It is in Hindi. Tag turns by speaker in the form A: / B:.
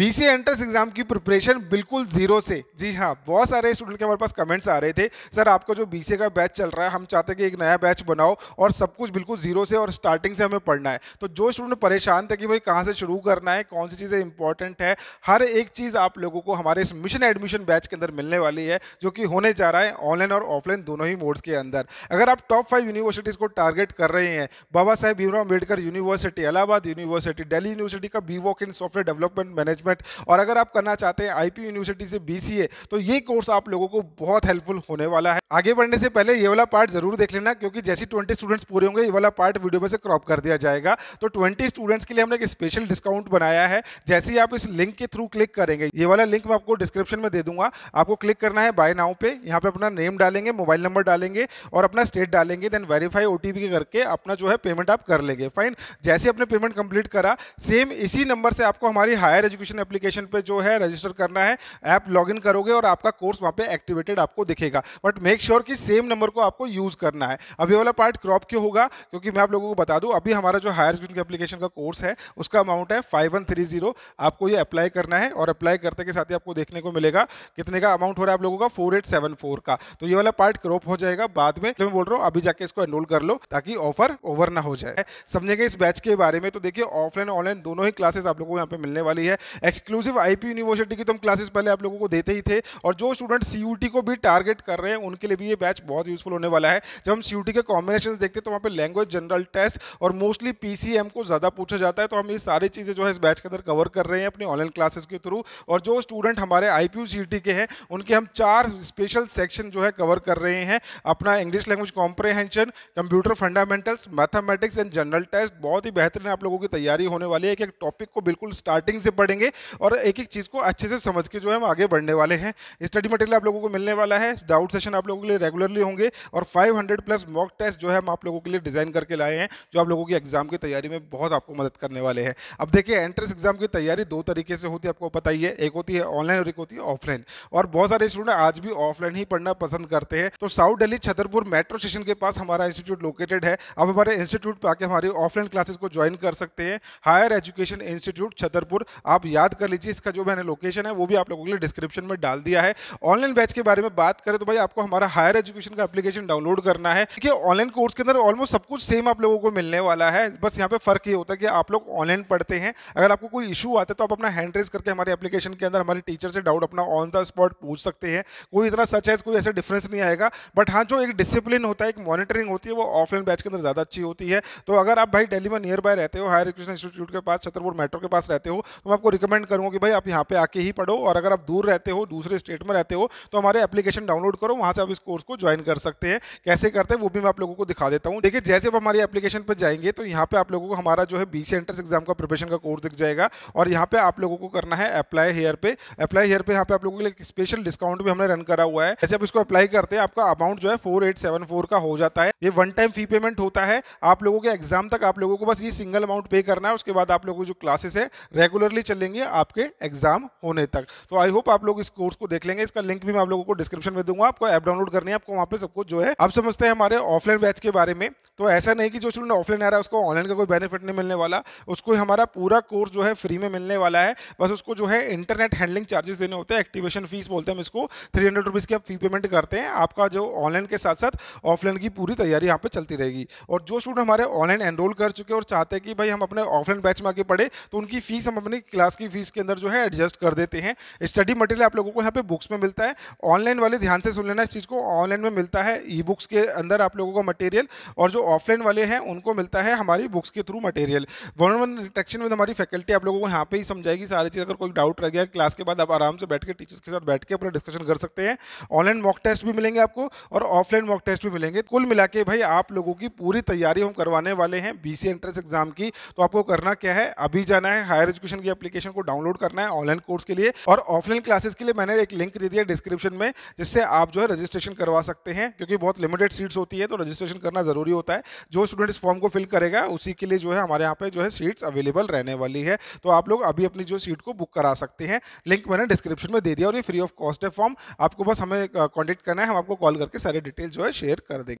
A: बीसी एंट्रेंस एग्जाम की प्रिपरेशन बिल्कुल जीरो से जी हाँ बहुत सारे स्टूडेंट के हमारे पास कमेंट्स आ रहे थे सर आपका जो बीसी का बैच चल रहा है हम चाहते हैं कि एक नया बैच बनाओ और सब कुछ बिल्कुल जीरो से और स्टार्टिंग से हमें पढ़ना है तो जो स्टूडेंट परेशान थे कि भाई कहाँ से शुरू करना है कौन सी चीज़ें इंपॉर्टेंट है हर एक चीज़ आप लोगों को हमारे इस मिशन एडमिशन बैच के अंदर मिलने वाली है जो कि होने जा रहा है ऑनलाइन और ऑफलाइन दोनों ही मोड्स के अंदर अगर आप टॉप फाइव यूनिवर्सिटीज़ को टारगेट कर रहे हैं Baba Saheb Bhimrao Ambedkar university Allahabad university Delhi university का B voc in software development management management और अगर आप करना चाहते हैं आईपी यूनिवर्सिटी से बीसीए तो ये कोर्स आप लोगों को बहुत हेल्पफुल होने वाला है आगे बढ़ने से पहले ये वाला पार्ट जरूर देख लेना क्योंकि जैसे ट्वेंटी स्टूडेंट्स पूरे होंगे ये वाला पार्ट वीडियो में से क्रॉप कर दिया जाएगा तो ट्वेंटी स्टूडेंट्स के लिए हमने एक स्पेशल डिस्काउंट बनाया है जैसे ही आप इस लिंक के थ्रू क्लिक करेंगे ये वाला लिंक मैं आपको डिस्क्रिप्शन में दे दूंगा आपको क्लिक करना है बाय नाउ पे यहाँ पे अपना नेम डालेंगे मोबाइल नंबर डालेंगे और अपना स्टेट डालेंगे देन वेरीफाई ओटीपी करके अपना जो है पेमेंट आप कर लेंगे फाइन जैसे अपने पेमेंट कंप्लीट करा सेम इसी नंबर से आपको हमारी हायर एजुकेशन एप्लीकेशन पे जो है रजिस्टर करना है ऐप लॉगिन करोगे और आपका कोर्स वहाँ पे एक्टिवेटेड आपको दिखेगा बट मेक श्योर कि सेम नंबर को आपको यूज़ करना है अभी वाला पार्ट क्रॉप क्यों होगा क्योंकि मैं आप लोगों को बता दूँ अभी हमारा जो हायर स्टूडेंट एप्लीकेशन का कोर्स है उसका अमाउंट है फाइव आपको ये अप्लाई करना है और अप्लाई करते के साथ ही आपको देखने को मिलेगा कितने का अमाउंट हो रहा है आप लोगों का फोर का तो ये वाला पार्ट क्रॉप हो जाएगा बाद में मैं बोल रहा हूँ अभी जाके इसको एनरोल कर लो ताकि ऑफर ओवर ना हो जाए समझेंगे इस बैच के बारे में तो देखिए ऑफलाइन ऑनलाइन दोनों ही क्लासेस आप लोगों को यहाँ पे मिलने वाली है एक्सक्लूसिव आईपी यूनिवर्सिटी की तो हम क्लासेस पहले आप लोगों को देते ही थे और जो स्टूडेंट सी को भी टारगेट कर रहे हैं उनके लिए भी ये बैच बहुत यूजफुल होने वाला है जब हम सी के कॉम्बिनेशन देखते हैं तो वहाँ पर लैंग्वेज जनरल टेस्ट और मोस्टली पी को ज़्यादा पूछा जाता है तो हम ये सारी चीज़ें जो है इस बैच के अंदर कवर कर रहे हैं अपनी ऑनलाइन क्लासेस के थ्रू और जो स्टूडेंट हमारे आई पी के हैं उनके हम चार स्पेशल सेक्शन जो है कवर कर रहे हैं अपना English language comprehension computer fundamentals mathematics and general test बहुत ही बेहतरीन आप लोगों की तैयारी होने वाली है कि एक टॉपिक को बिल्कुल स्टार्टिंग से पढ़ेंगे और एक एक चीज़ को अच्छे से समझ के जो है हम आगे बढ़ने वाले हैं स्टडी मटेरियल आप लोगों को मिलने वाला है डाउट सेशन आप लोगों के लिए रेगुलरली होंगे और 500 प्लस मॉक टेस्ट जो है हम आप लोगों के लिए डिज़ाइन करके लाए हैं जो आप लोगों की एग्जाम की तैयारी में बहुत आपको मदद करने वाले हैं अब देखिए एंट्रेंस एग्जाम की तैयारी दो तरीके से होती है आपको पता ही है एक होती है ऑनलाइन और एक होती है ऑफलाइन और बहुत सारे स्टूडेंट आज भी ऑफलाइन ही पढ़ना पसंद करते हैं तो south Delhi Chhatarpur metro station के पास हमारा इंस्टीट्यूट लोकेटेड है आप हमारे इंस्टीट्यूट पर आके हमारी ऑफलाइन क्लासेस को ज्वाइन कर सकते हैं हायर एजुकेशन इंस्टीट्यूट छतरपुर आप याद कर लीजिए इसका जो मैंने लोकेशन है वो भी आप लोगों के लिए डिस्क्रिप्शन में डाल दिया है ऑनलाइन बैच के बारे में बात करें तो भाई आपको हमारा हायर एजुकेशन का एप्लीकेशन डाउनलोड करना है क्योंकि ऑनलाइन कोर्स के अंदर ऑलमोस्ट सब कुछ सेम आप लोगों को मिलने वाला है बस यहाँ पे फर्क ये होता है कि आप लोग ऑनलाइन पढ़ते हैं अगर आपको कोई इशू आता है तो आप अपना हैंड रेज करके हमारे एप्लीकेशन के अंदर हमारे टीचर से डाउट अपना ऑन द स्पॉट पूछ सकते हैं कोई इतना सच है कोई ऐसा डिफरेंस नहीं आएगा बट हाँ जो एक डिसिप्लिन होता है एक मॉनिटरिंग होती है वो ऑफलाइन बैच के अंदर ज़्यादा अच्छी होती है तो अगर आप भाई डेली में नियर बाय रहते हो हायर एजुकेशन इंस्टीट्यूट के पास छतरपुर मेट्रो के पास रहते हो तो मैं आपको रिकमेंड रिकमेंड करूँगा कि भाई आप यहाँ पे आके ही पढ़ो और अगर आप दूर रहते हो दूसरे स्टेट में रहते हो तो हमारे एप्लीकेशन डाउनलोड करो वहाँ से आप इस कोर्स को ज्वाइन कर सकते हैं कैसे करते हैं वो भी मैं आप लोगों को दिखा देता हूँ देखिए जैसे आप हमारी एप्लीकेशन पर जाएंगे तो यहाँ पे आप लोगों को हमारा जो है बी सी एंट्रेंस एग्जाम का प्रिपरेशन का कोर्स दिख जाएगा और यहाँ पे आप लोगों को करना है अप्लाई हेयर पे अप्लाई हेयर पर यहाँ पे आप लोगों के लिए स्पेशल डिस्काउंट भी हमने रन करा हुआ है आप इसको अप्लाई करते हैं आपका अमाउंट जो है फोर का हो जाता है ये वन टाइम फी पेमेंट होता है आप लोगों के एग्जाम तक आप लोगों को बस ये सिंगल अमाउंट पे करना है उसके बाद आप लोगों को जो क्लासेस है रेगुलरली चलेंगे रहेंगे आपके एग्जाम होने तक तो आई होप आप लोग इस कोर्स को देख लेंगे इसका लिंक भी मैं आप लोगों को डिस्क्रिप्शन में दूंगा आपको ऐप डाउनलोड करनी है आपको वहाँ पे सब कुछ जो है आप समझते हैं हमारे ऑफलाइन बैच के बारे में तो ऐसा नहीं कि जो स्टूडेंट ऑफलाइन आ रहा है उसको ऑनलाइन का कोई बेनिफिट नहीं मिलने वाला उसको हमारा पूरा कोर्स जो है फ्री में मिलने वाला है बस उसको जो है इंटरनेट हैंडलिंग चार्जेस देने होते हैं एक्टिवेशन फीस बोलते हैं हम इसको थ्री हंड्रेड रुपीज़ की आप फी पेमेंट करते हैं आपका जो ऑनलाइन के साथ साथ ऑफलाइन की पूरी तैयारी यहाँ पर चलती रहेगी और जो स्टूडेंट हमारे ऑनलाइन एनरोल कर चुके और चाहते हैं कि भाई हम अपने ऑफलाइन बैच में आगे पढ़े तो उनकी फीस हम अपनी क्लास की की फीस के अंदर जो है एडजस्ट कर देते हैं स्टडी मटेरियल आप लोगों को यहाँ पे बुक्स में मिलता है ऑनलाइन वाले ध्यान से सुन लेना इस चीज़ को ऑनलाइन में मिलता है ई बुक्स के अंदर आप लोगों को मटेरियल और जो ऑफलाइन वाले हैं उनको मिलता है हमारी बुक्स के through material one one interaction with हमारी फैकल्टी आप लोगों को यहाँ पे ही समझाएगी सारी चीज़ अगर कोई डाउट रह गया क्लास के बाद आप आराम से बैठ के टीचर्स के साथ बैठ के अपना डिस्कशन कर सकते हैं ऑनलाइन मॉक टेस्ट भी मिलेंगे आपको और ऑफलाइन मॉक टेस्ट भी मिलेंगे कुल मिला के भाई आप लोगों की पूरी तैयारी हम करवाने वाले हैं बी एंट्रेंस एग्जाम की तो आपको करना क्या है अभी जाना है हायर एजुकेशन की अपलीकेशन को को डाउनलोड करना है ऑनलाइन कोर्स के लिए और ऑफलाइन क्लासेस के लिए मैंने एक लिंक दे दिया डिस्क्रिप्शन में जिससे आप जो है रजिस्ट्रेशन करवा सकते हैं क्योंकि बहुत लिमिटेड सीट्स होती है तो रजिस्ट्रेशन करना जरूरी होता है जो स्टूडेंट इस फॉर्म को फिल करेगा उसी के लिए जो है हमारे यहाँ पे जो है सीट्स अवेलेबल रहने वाली है तो आप लोग अभी अपनी जो सीट को बुक करा सकते हैं लिंक मैंने डिस्क्रिप्शन में दे दिया और ये फ्री ऑफ कॉस्ट है फॉर्म आपको बस हमें कॉन्टेक्ट करना है हम आपको कॉल करके सारे डिटेल्स जो है शेयर कर देंगे